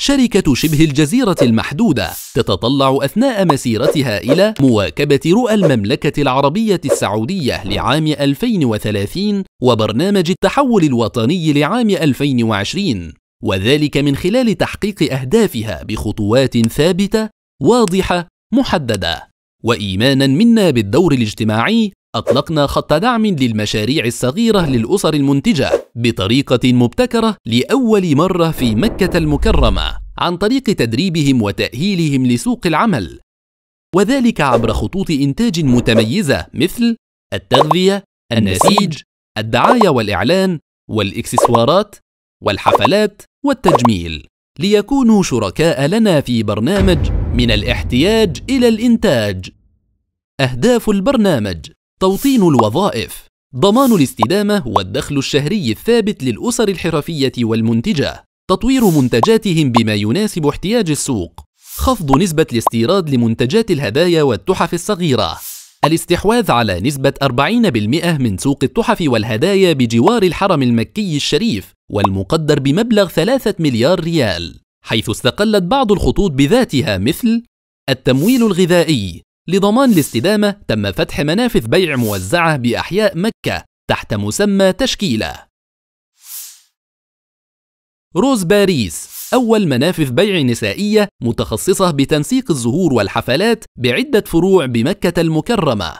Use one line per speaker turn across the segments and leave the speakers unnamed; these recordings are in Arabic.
شركة شبه الجزيرة المحدودة تتطلع أثناء مسيرتها إلى مواكبة رؤى المملكة العربية السعودية لعام 2030 وبرنامج التحول الوطني لعام 2020 وذلك من خلال تحقيق أهدافها بخطوات ثابتة واضحة محددة وإيمانا منا بالدور الاجتماعي أطلقنا خط دعم للمشاريع الصغيرة للأسر المنتجة بطريقة مبتكرة لأول مرة في مكة المكرمة عن طريق تدريبهم وتأهيلهم لسوق العمل وذلك عبر خطوط إنتاج متميزة مثل التغذية، النسيج، الدعاية والإعلان، والإكسسوارات، والحفلات، والتجميل ليكونوا شركاء لنا في برنامج من الاحتياج إلى الإنتاج أهداف البرنامج توطين الوظائف ضمان الاستدامة والدخل الشهري الثابت للأسر الحرفية والمنتجة تطوير منتجاتهم بما يناسب احتياج السوق خفض نسبة الاستيراد لمنتجات الهدايا والتحف الصغيرة الاستحواذ على نسبة 40% من سوق التحف والهدايا بجوار الحرم المكي الشريف والمقدر بمبلغ 3 مليار ريال حيث استقلت بعض الخطوط بذاتها مثل التمويل الغذائي لضمان الاستدامة تم فتح منافذ بيع موزعة بأحياء مكة تحت مسمى تشكيلة روز باريس أول منافذ بيع نسائية متخصصة بتنسيق الزهور والحفلات بعدة فروع بمكة المكرمة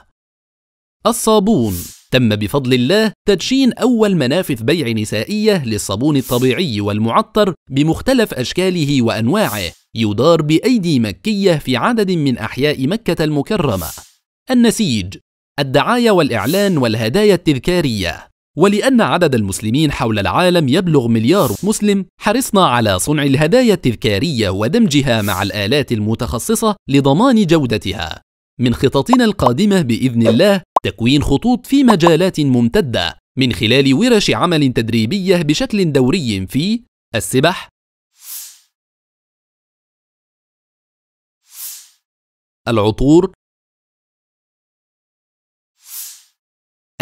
الصابون تم بفضل الله تدشين أول منافذ بيع نسائية للصابون الطبيعي والمعطر بمختلف أشكاله وأنواعه يدار بأيدي مكية في عدد من أحياء مكة المكرمة النسيج الدعاية والإعلان والهدايا التذكارية ولأن عدد المسلمين حول العالم يبلغ مليار مسلم حرصنا على صنع الهدايا التذكارية ودمجها مع الآلات المتخصصة لضمان جودتها من خططنا القادمة بإذن الله تكوين خطوط في مجالات ممتدة من خلال ورش عمل تدريبية بشكل دوري في السبح، العطور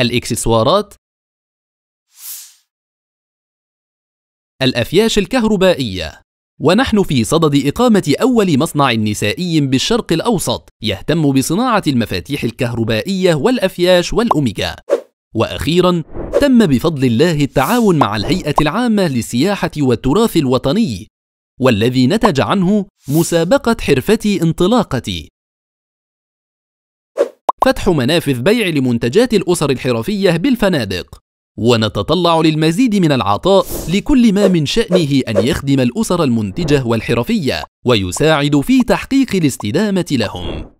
الإكسسوارات الأفياش الكهربائية ونحن في صدد إقامة أول مصنع نسائي بالشرق الأوسط يهتم بصناعة المفاتيح الكهربائية والأفياش والأوميجا وأخيراً تم بفضل الله التعاون مع الهيئة العامة للسياحة والتراث الوطني والذي نتج عنه مسابقة حرفتي انطلاقتي فتح منافذ بيع لمنتجات الأسر الحرفية بالفنادق ونتطلع للمزيد من العطاء لكل ما من شأنه أن يخدم الأسر المنتجة والحرفية ويساعد في تحقيق الاستدامة لهم